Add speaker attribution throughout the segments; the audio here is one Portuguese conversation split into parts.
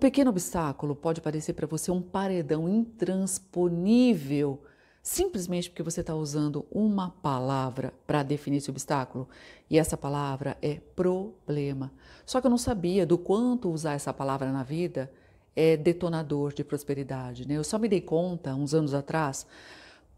Speaker 1: pequeno obstáculo pode parecer para você um paredão intransponível, simplesmente porque você está usando uma palavra para definir esse obstáculo. E essa palavra é problema. Só que eu não sabia do quanto usar essa palavra na vida é detonador de prosperidade. Né? Eu só me dei conta, uns anos atrás,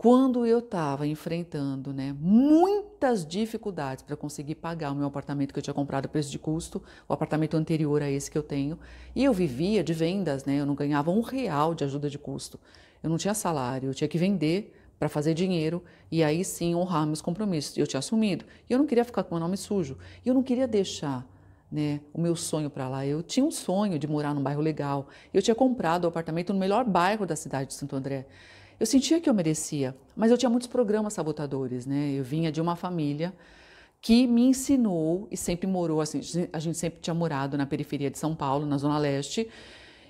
Speaker 1: quando eu estava enfrentando né, muitas dificuldades para conseguir pagar o meu apartamento que eu tinha comprado a preço de custo, o apartamento anterior a esse que eu tenho, e eu vivia de vendas, né, eu não ganhava um real de ajuda de custo, eu não tinha salário, eu tinha que vender para fazer dinheiro e aí sim honrar meus compromissos. Eu tinha assumido e eu não queria ficar com o nome sujo, e eu não queria deixar né, o meu sonho para lá. Eu tinha um sonho de morar num bairro legal, eu tinha comprado o um apartamento no melhor bairro da cidade de Santo André. Eu sentia que eu merecia, mas eu tinha muitos programas sabotadores, né? Eu vinha de uma família que me ensinou e sempre morou assim, a gente sempre tinha morado na periferia de São Paulo, na zona leste,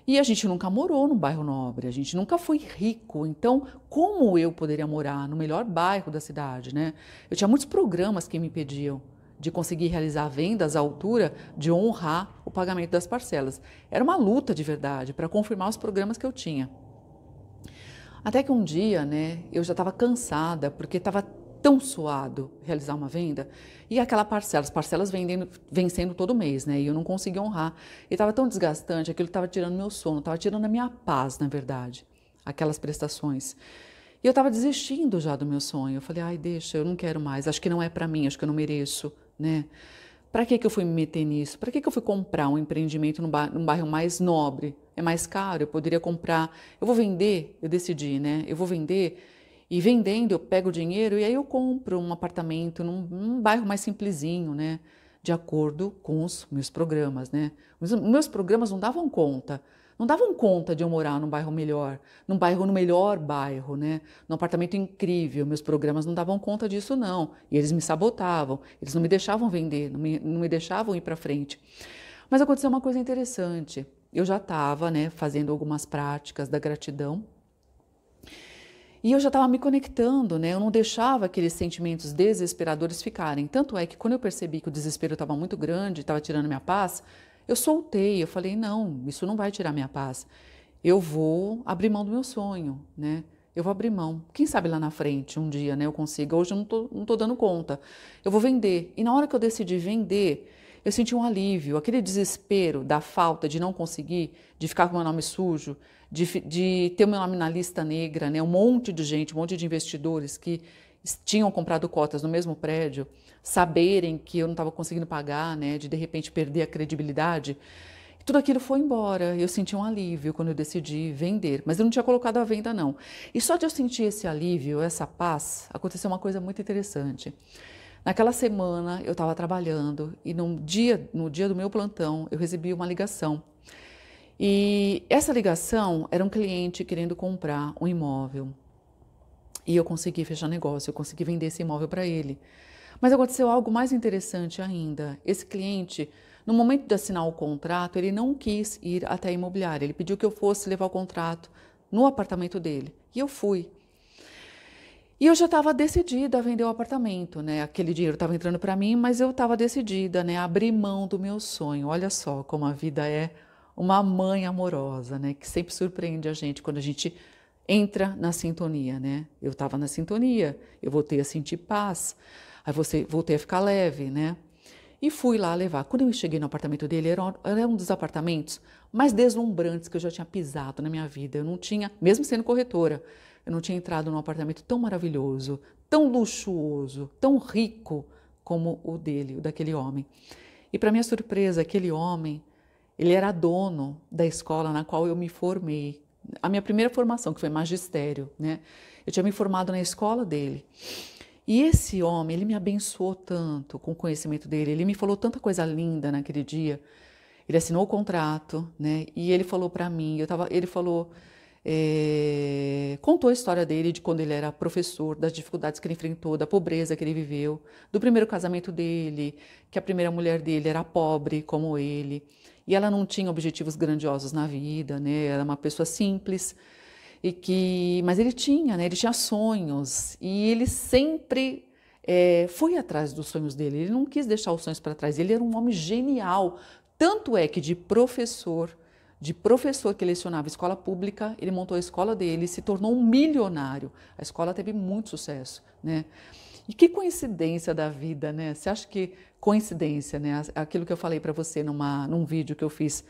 Speaker 1: e a gente nunca morou num bairro nobre, a gente nunca foi rico. Então, como eu poderia morar no melhor bairro da cidade, né? Eu tinha muitos programas que me impediam de conseguir realizar vendas à altura de honrar o pagamento das parcelas. Era uma luta de verdade para confirmar os programas que eu tinha. Até que um dia, né, eu já estava cansada, porque estava tão suado realizar uma venda. E aquela parcela, as parcelas vendendo, vencendo todo mês, né? E eu não conseguia honrar. E estava tão desgastante, aquilo estava tirando meu sono, estava tirando a minha paz, na verdade, aquelas prestações. E eu estava desistindo já do meu sonho. Eu falei, ai, deixa, eu não quero mais, acho que não é para mim, acho que eu não mereço, né? Para que, que eu fui me meter nisso? Para que, que eu fui comprar um empreendimento num, bar, num bairro mais nobre? É mais caro, eu poderia comprar. Eu vou vender, eu decidi, né? Eu vou vender e vendendo eu pego o dinheiro e aí eu compro um apartamento num, num bairro mais simplesinho, né? De acordo com os meus programas, né? Os meus programas não davam conta não davam conta de eu morar num bairro melhor, num bairro no melhor bairro, né? Num apartamento incrível. Meus programas não davam conta disso, não. E eles me sabotavam, eles não me deixavam vender, não me, não me deixavam ir para frente. Mas aconteceu uma coisa interessante. Eu já estava, né, fazendo algumas práticas da gratidão. E eu já estava me conectando, né? Eu não deixava aqueles sentimentos desesperadores ficarem. Tanto é que quando eu percebi que o desespero estava muito grande, estava tirando minha paz, eu soltei, eu falei: não, isso não vai tirar minha paz. Eu vou abrir mão do meu sonho, né? Eu vou abrir mão. Quem sabe lá na frente, um dia, né, eu consiga. Hoje eu não tô, não tô dando conta. Eu vou vender. E na hora que eu decidi vender, eu senti um alívio. Aquele desespero da falta de não conseguir, de ficar com meu nome sujo, de, de ter o meu nome na lista negra, né? Um monte de gente, um monte de investidores que tinham comprado cotas no mesmo prédio saberem que eu não estava conseguindo pagar, né, de de repente perder a credibilidade. tudo aquilo foi embora. Eu senti um alívio quando eu decidi vender, mas eu não tinha colocado à venda não. E só de eu sentir esse alívio, essa paz, aconteceu uma coisa muito interessante. Naquela semana eu estava trabalhando e no dia, no dia do meu plantão, eu recebi uma ligação. E essa ligação era um cliente querendo comprar um imóvel. E eu consegui fechar negócio, eu consegui vender esse imóvel para ele. Mas aconteceu algo mais interessante ainda. Esse cliente, no momento de assinar o contrato, ele não quis ir até a imobiliária. Ele pediu que eu fosse levar o contrato no apartamento dele. E eu fui. E eu já estava decidida a vender o apartamento, né? Aquele dinheiro estava entrando para mim, mas eu estava decidida, né? A abrir mão do meu sonho. Olha só como a vida é uma mãe amorosa, né? Que sempre surpreende a gente quando a gente entra na sintonia, né? Eu estava na sintonia, eu voltei a sentir paz. Aí você, voltei a ficar leve, né? E fui lá levar. Quando eu cheguei no apartamento dele, era, era um dos apartamentos mais deslumbrantes que eu já tinha pisado na minha vida. Eu não tinha, mesmo sendo corretora, eu não tinha entrado num apartamento tão maravilhoso, tão luxuoso, tão rico como o dele, o daquele homem. E para minha surpresa, aquele homem, ele era dono da escola na qual eu me formei. A minha primeira formação, que foi magistério, né? Eu tinha me formado na escola dele. E esse homem, ele me abençoou tanto com o conhecimento dele, ele me falou tanta coisa linda naquele dia. Ele assinou o contrato, né? E ele falou para mim, eu tava, ele falou, é, contou a história dele de quando ele era professor, das dificuldades que ele enfrentou, da pobreza que ele viveu, do primeiro casamento dele, que a primeira mulher dele era pobre como ele, e ela não tinha objetivos grandiosos na vida, né? Era uma pessoa simples e que, mas ele tinha, né? Ele tinha sonhos e ele sempre é, foi atrás dos sonhos dele. Ele não quis deixar os sonhos para trás. Ele era um homem genial. Tanto é que de professor, de professor que lecionava escola pública, ele montou a escola dele, se tornou um milionário. A escola teve muito sucesso, né? E que coincidência da vida, né? Você acha que coincidência, né? Aquilo que eu falei para você numa, num vídeo que eu fiz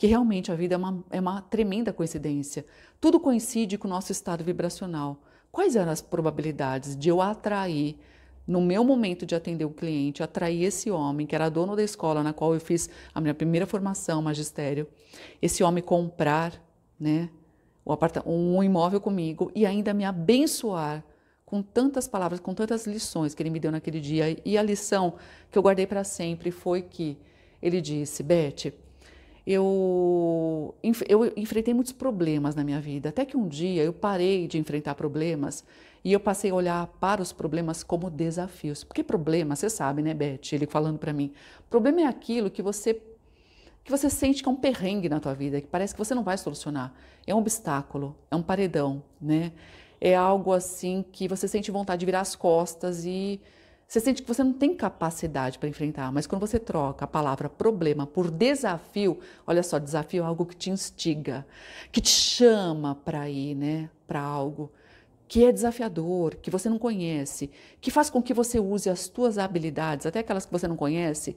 Speaker 1: que realmente a vida é uma, é uma tremenda coincidência. Tudo coincide com o nosso estado vibracional. Quais eram as probabilidades de eu atrair, no meu momento de atender o cliente, atrair esse homem, que era dono da escola na qual eu fiz a minha primeira formação, magistério, esse homem comprar né, um imóvel comigo e ainda me abençoar com tantas palavras, com tantas lições que ele me deu naquele dia. E a lição que eu guardei para sempre foi que ele disse: Bete, eu, eu enfrentei muitos problemas na minha vida, até que um dia eu parei de enfrentar problemas e eu passei a olhar para os problemas como desafios. Porque problema, você sabe, né, Beth? Ele falando para mim, problema é aquilo que você que você sente que é um perrengue na tua vida, que parece que você não vai solucionar. É um obstáculo, é um paredão, né? É algo assim que você sente vontade de virar as costas e você sente que você não tem capacidade para enfrentar, mas quando você troca a palavra problema por desafio, olha só, desafio é algo que te instiga, que te chama para ir, né, para algo que é desafiador, que você não conhece, que faz com que você use as suas habilidades, até aquelas que você não conhece,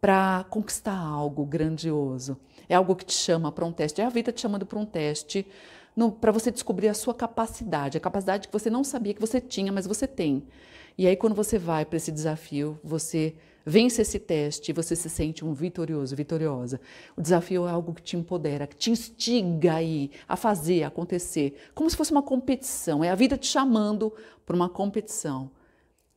Speaker 1: para conquistar algo grandioso. É algo que te chama para um teste, é a vida te chamando para um teste, para você descobrir a sua capacidade, a capacidade que você não sabia que você tinha, mas você tem. E aí, quando você vai para esse desafio, você vence esse teste, você se sente um vitorioso, vitoriosa. O desafio é algo que te empodera, que te instiga aí a fazer, a acontecer, como se fosse uma competição. É a vida te chamando para uma competição.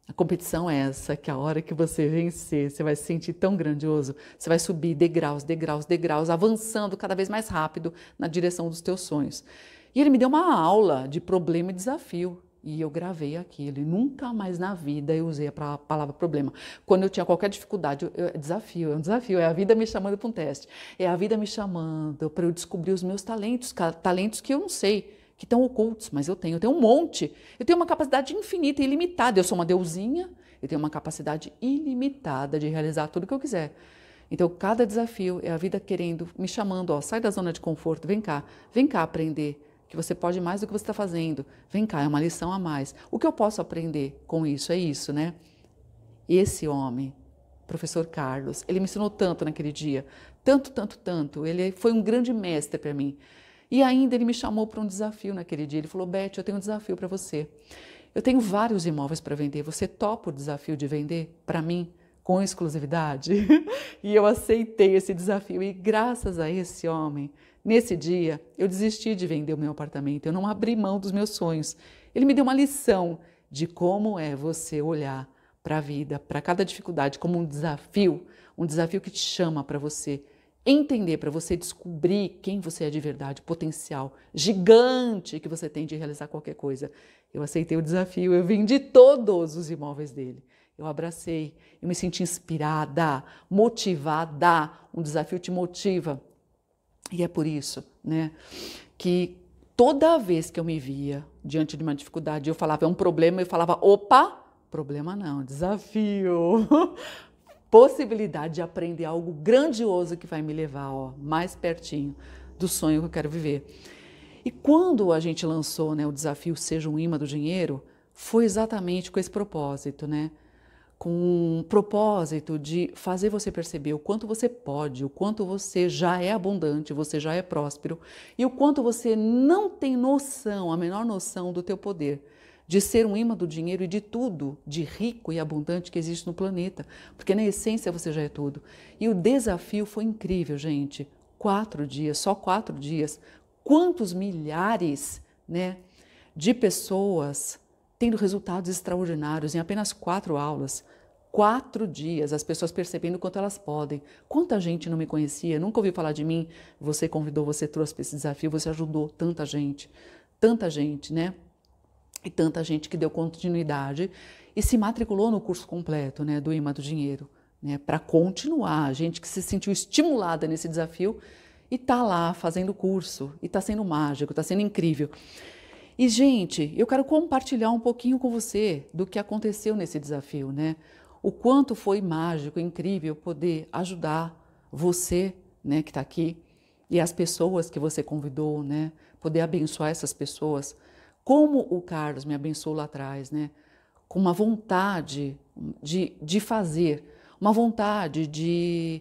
Speaker 1: A competição é essa, que a hora que você vencer, você vai se sentir tão grandioso, você vai subir degraus, degraus, degraus, avançando cada vez mais rápido na direção dos teus sonhos. E ele me deu uma aula de problema e desafio. E eu gravei aquilo. E nunca mais na vida eu usei a palavra problema. Quando eu tinha qualquer dificuldade, eu, eu, é desafio, é um desafio. É a vida me chamando para um teste. É a vida me chamando para eu descobrir os meus talentos, talentos que eu não sei, que estão ocultos, mas eu tenho. Eu tenho um monte. Eu tenho uma capacidade infinita, ilimitada. Eu sou uma deusinha. Eu tenho uma capacidade ilimitada de realizar tudo o que eu quiser. Então, cada desafio é a vida querendo, me chamando, ó, sai da zona de conforto, vem cá, vem cá aprender que você pode mais do que você está fazendo. Vem cá, é uma lição a mais. O que eu posso aprender com isso? É isso, né? Esse homem, professor Carlos, ele me ensinou tanto naquele dia. Tanto, tanto, tanto. Ele foi um grande mestre para mim. E ainda ele me chamou para um desafio naquele dia. Ele falou: Beth, eu tenho um desafio para você. Eu tenho vários imóveis para vender. Você topa o desafio de vender para mim? com exclusividade. e eu aceitei esse desafio e graças a esse homem Nesse dia, eu desisti de vender o meu apartamento, eu não abri mão dos meus sonhos. Ele me deu uma lição de como é você olhar para a vida, para cada dificuldade, como um desafio, um desafio que te chama para você entender, para você descobrir quem você é de verdade, o potencial gigante que você tem de realizar qualquer coisa. Eu aceitei o desafio, eu vendi todos os imóveis dele. Eu abracei, eu me senti inspirada, motivada. Um desafio te motiva, e é por isso, né, que toda vez que eu me via diante de uma dificuldade, eu falava, é um problema, eu falava, opa, problema não, desafio. Possibilidade de aprender algo grandioso que vai me levar, ó, mais pertinho do sonho que eu quero viver. E quando a gente lançou, né, o desafio Seja um imã do dinheiro, foi exatamente com esse propósito, né? com um propósito de fazer você perceber o quanto você pode, o quanto você já é abundante, você já é próspero e o quanto você não tem noção, a menor noção do teu poder de ser um imã do dinheiro e de tudo de rico e abundante que existe no planeta, porque na essência você já é tudo. E o desafio foi incrível, gente. Quatro dias, só quatro dias. Quantos milhares, né, de pessoas tendo resultados extraordinários em apenas quatro aulas. Quatro dias, as pessoas percebendo quanto elas podem. Quanta gente não me conhecia, nunca ouviu falar de mim. Você convidou, você trouxe para esse desafio, você ajudou tanta gente, tanta gente, né? E tanta gente que deu continuidade e se matriculou no curso completo, né, do IMA do Dinheiro, né, para continuar. Gente que se sentiu estimulada nesse desafio e está lá fazendo curso, e está sendo mágico, está sendo incrível. E, gente, eu quero compartilhar um pouquinho com você do que aconteceu nesse desafio, né? O quanto foi mágico, incrível poder ajudar você, né, que está aqui, e as pessoas que você convidou, né? Poder abençoar essas pessoas. Como o Carlos me abençoou lá atrás, né? Com uma vontade de, de fazer, uma vontade de,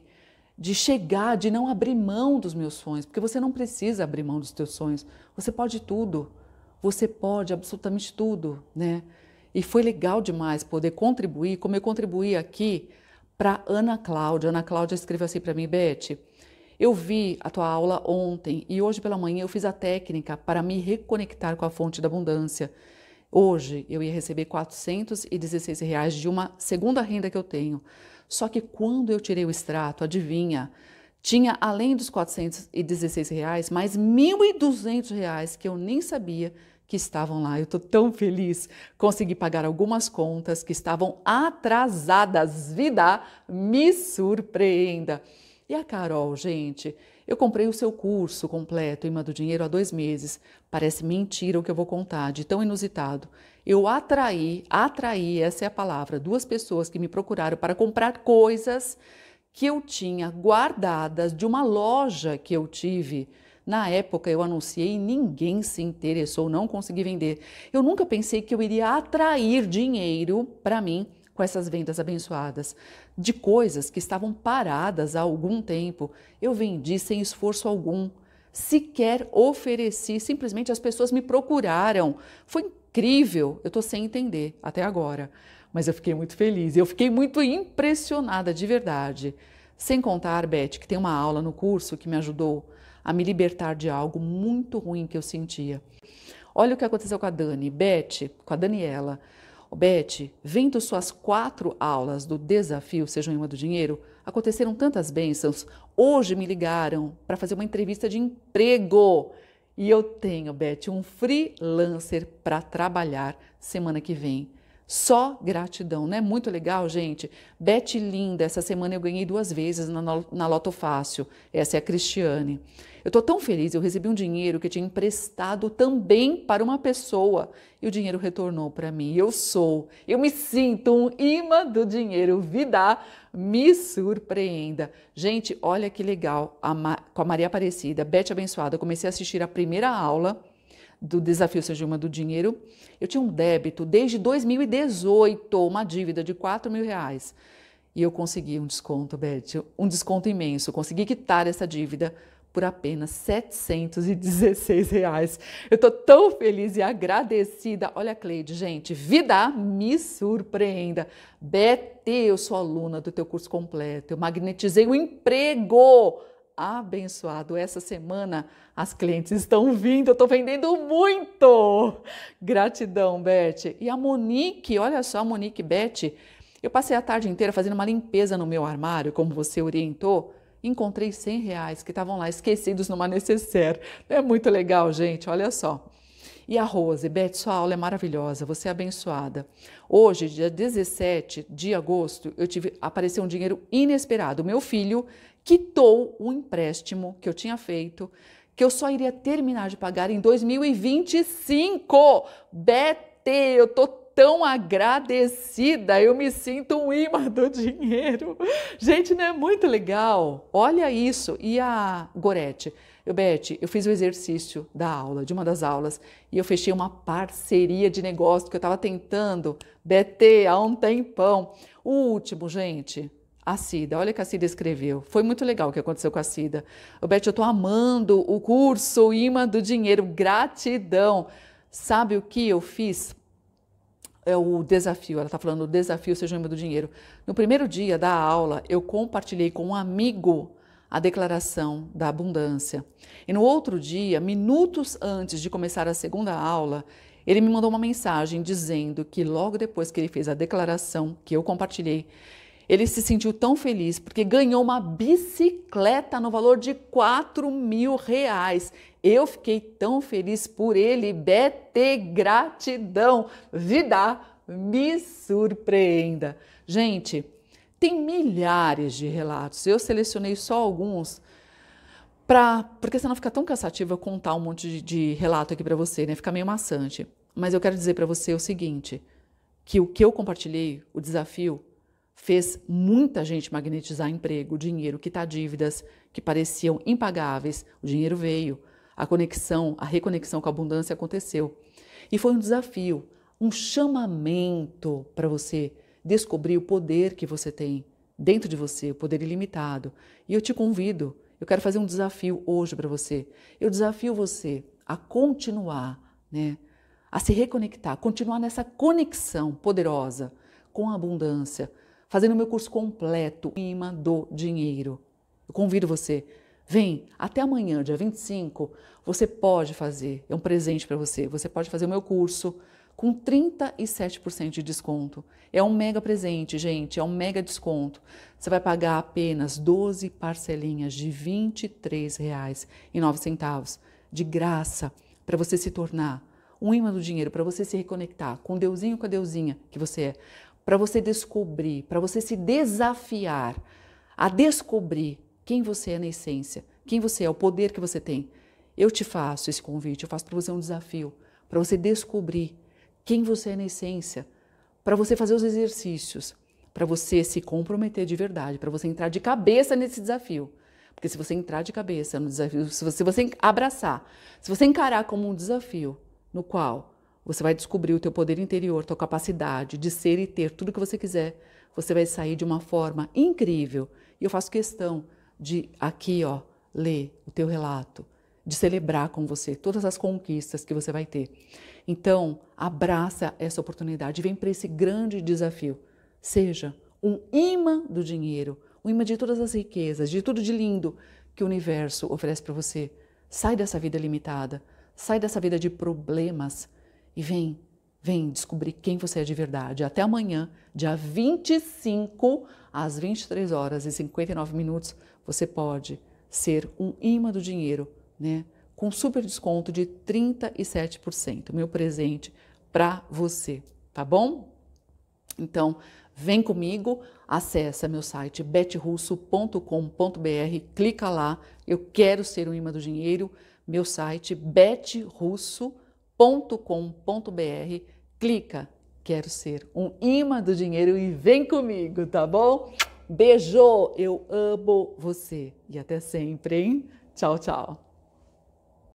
Speaker 1: de chegar, de não abrir mão dos meus sonhos, porque você não precisa abrir mão dos teus sonhos, você pode tudo você pode absolutamente tudo, né? E foi legal demais poder contribuir, como eu contribuí aqui para Ana Cláudia. Ana Cláudia escreveu assim para mim, Beth, eu vi a tua aula ontem e hoje pela manhã eu fiz a técnica para me reconectar com a fonte da abundância. Hoje eu ia receber 416 reais de uma segunda renda que eu tenho. Só que quando eu tirei o extrato, adivinha, tinha além dos 416 reais mais 1.200 reais que eu nem sabia que estavam lá. Eu estou tão feliz. Consegui pagar algumas contas que estavam atrasadas. Vida, me surpreenda. E a Carol, gente, eu comprei o seu curso completo, em do Dinheiro, há dois meses. Parece mentira o que eu vou contar, de tão inusitado. Eu atraí, atraí, essa é a palavra, duas pessoas que me procuraram para comprar coisas que eu tinha guardadas de uma loja que eu tive na época eu anunciei e ninguém se interessou, não consegui vender. Eu nunca pensei que eu iria atrair dinheiro para mim com essas vendas abençoadas de coisas que estavam paradas há algum tempo. Eu vendi sem esforço algum, sequer ofereci, simplesmente as pessoas me procuraram. Foi incrível, eu estou sem entender até agora. Mas eu fiquei muito feliz, eu fiquei muito impressionada de verdade. Sem contar, Beth, que tem uma aula no curso que me ajudou a me libertar de algo muito ruim que eu sentia. Olha o que aconteceu com a Dani, Beth, com a Daniela. Beth, vendo suas quatro aulas do desafio Sejam Uma do Dinheiro, aconteceram tantas bênçãos. Hoje me ligaram para fazer uma entrevista de emprego. E eu tenho, Beth, um freelancer para trabalhar semana que vem. Só gratidão, né? Muito legal, gente. Bete linda, essa semana eu ganhei duas vezes na, na Loto Fácil. Essa é a Cristiane. Eu estou tão feliz, eu recebi um dinheiro que tinha emprestado também para uma pessoa e o dinheiro retornou para mim. Eu sou, eu me sinto um imã do dinheiro. Vida, me surpreenda. Gente, olha que legal, a com a Maria Aparecida, Bete Abençoada. comecei a assistir a primeira aula do desafio seja uma do Dinheiro, eu tinha um débito desde 2018, uma dívida de 4 mil reais. E eu consegui um desconto, Beth, um desconto imenso. Eu consegui quitar essa dívida por apenas 716 reais. Eu estou tão feliz e agradecida. Olha, Cleide, gente, vida me surpreenda. Beth, eu sou aluna do teu curso completo. Eu magnetizei o emprego abençoado. Essa semana as clientes estão vindo, eu estou vendendo muito. Gratidão, Beth. E a Monique, olha só, a Monique Beth. Eu passei a tarde inteira fazendo uma limpeza no meu armário, como você orientou. Encontrei 100 reais que estavam lá esquecidos numa necessaire. É muito legal, gente, olha só. E a Rose, Beth, sua aula é maravilhosa, você é abençoada. Hoje, dia 17 de agosto, eu tive apareceu um dinheiro inesperado. Meu filho quitou o empréstimo que eu tinha feito, que eu só iria terminar de pagar em 2025. Bete, eu tô tão agradecida, eu me sinto um imã do dinheiro. Gente, não é muito legal? Olha isso. E a Gorete? Eu, bete, eu fiz o exercício da aula, de uma das aulas, e eu fechei uma parceria de negócio que eu estava tentando, BT, há um tempão. O último, gente, a Cida, olha o que a Cida escreveu. Foi muito legal o que aconteceu com a Cida. Roberto, eu estou amando o curso o Imã do Dinheiro. Gratidão. Sabe o que eu fiz? É o desafio. Ela está falando o desafio seja o imã do dinheiro. No primeiro dia da aula, eu compartilhei com um amigo a declaração da abundância. E no outro dia, minutos antes de começar a segunda aula, ele me mandou uma mensagem dizendo que logo depois que ele fez a declaração que eu compartilhei, ele se sentiu tão feliz porque ganhou uma bicicleta no valor de 4 mil reais. Eu fiquei tão feliz por ele, Bete, gratidão, vida, me surpreenda. Gente, tem milhares de relatos, eu selecionei só alguns, pra, porque senão fica tão cansativo eu contar um monte de, de relato aqui para você, né? Fica meio maçante. Mas eu quero dizer para você o seguinte, que o que eu compartilhei, o desafio, fez muita gente magnetizar emprego, dinheiro, quitar dívidas que pareciam impagáveis. O dinheiro veio, a conexão, a reconexão com a abundância aconteceu. E foi um desafio, um chamamento para você descobrir o poder que você tem dentro de você, o poder ilimitado. E eu te convido, eu quero fazer um desafio hoje para você. Eu desafio você a continuar, né? A se reconectar, continuar nessa conexão poderosa com a abundância, fazendo meu curso completo, Imã do Dinheiro. Eu convido você, vem, até amanhã, dia 25, você pode fazer, é um presente para você, você pode fazer o meu curso com 37% de desconto. É um mega presente, gente, é um mega desconto. Você vai pagar apenas 12 parcelinhas de R$ 23,09 de graça para você se tornar um imã do dinheiro, para você se reconectar com o deusinho, com a deusinha que você é para você descobrir, para você se desafiar a descobrir quem você é na essência, quem você é, o poder que você tem. Eu te faço esse convite, eu faço para você um desafio, para você descobrir quem você é na essência, para você fazer os exercícios, para você se comprometer de verdade, para você entrar de cabeça nesse desafio. Porque se você entrar de cabeça no desafio, se você, se você abraçar, se você encarar como um desafio no qual você vai descobrir o teu poder interior, tua capacidade de ser e ter tudo o que você quiser. Você vai sair de uma forma incrível. E eu faço questão de aqui, ó, ler o teu relato, de celebrar com você todas as conquistas que você vai ter. Então, abraça essa oportunidade, vem para esse grande desafio. Seja um imã do dinheiro, um imã de todas as riquezas, de tudo de lindo que o universo oferece para você. Sai dessa vida limitada, sai dessa vida de problemas e vem, vem descobrir quem você é de verdade. Até amanhã, dia 25, às 23 horas e 59 minutos, você pode ser um imã do dinheiro, né? Com super desconto de 37%. Meu presente para você, tá bom? Então, vem comigo, acessa meu site betrusso.com.br, clica lá, eu quero ser um imã do dinheiro, meu site betrusso.com.br com.br clica Quero ser um imã do dinheiro e vem comigo, tá bom? Beijo, eu amo você e até sempre, hein? Tchau, tchau.